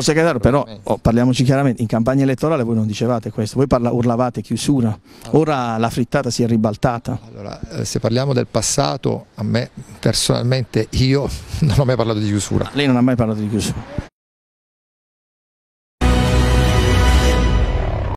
Sottosegretario, però oh, parliamoci chiaramente, in campagna elettorale voi non dicevate questo, voi parla, urlavate chiusura, ah. ora la frittata si è ribaltata. Allora, eh, se parliamo del passato, a me personalmente io non ho mai parlato di chiusura. lei non ha mai parlato di chiusura?